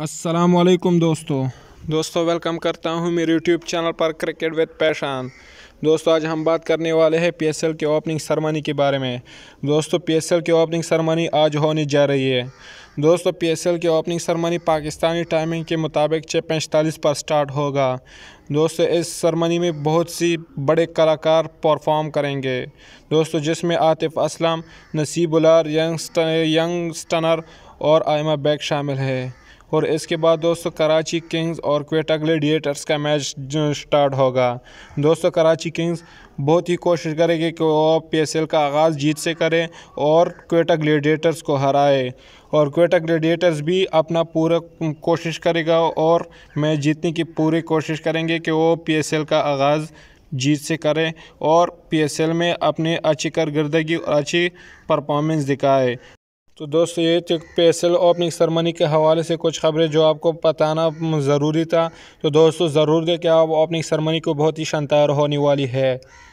वालेकुम दोस्तों दोस्तों वेलकम करता हूं मेरे यूट्यूब चैनल पर क्रिकेट विद पैशान दोस्तों आज हम बात करने वाले हैं पीएसएल के ओपनिंग सरमानी के बारे में दोस्तों पीएसएल की ओपनिंग सरमानी आज होने जा रही है दोस्तों पीएसएल की ओपनिंग सरमानी पाकिस्तानी टाइमिंग के मुताबिक छः पैंतालीस पर स्टार्ट होगा दोस्तों इस सरमनी में बहुत सी बड़े कलाकार परफॉर्म करेंगे दोस्तों जिसमें आतिफ असलम नसीबुलर यंग यंग स्टनर और आयमा बैग शामिल है और इसके बाद दोस्तों कराची किंग्स और क्वेटा ग्लेडिएटर्स का मैच स्टार्ट होगा दोस्तों कराची किंग्स बहुत ही कोशिश करेगी कि वो पी का आगाज़ जीत से करें और क्वेटा ग्लेडिएटर्स को हराए और क्वेटा ग्लेडिएटर्स भी अपना पूरा कोशिश करेगा और मैच जीतने की पूरी कोशिश करेंगे कि वो पी का आगाज़ जीत से करें और पीएसएल में अपनी अच्छी कारकर्दगी और अच्छी परफॉर्मेंस दिखाए तो दोस्तों ये थे स्पेशल ओपनिंग सरमनी के हवाले से कुछ खबरें जो आपको बताना ज़रूरी था तो दोस्तों ज़रूर देखें आप ओपनिंग सरमनी को बहुत ही शानदार होने वाली है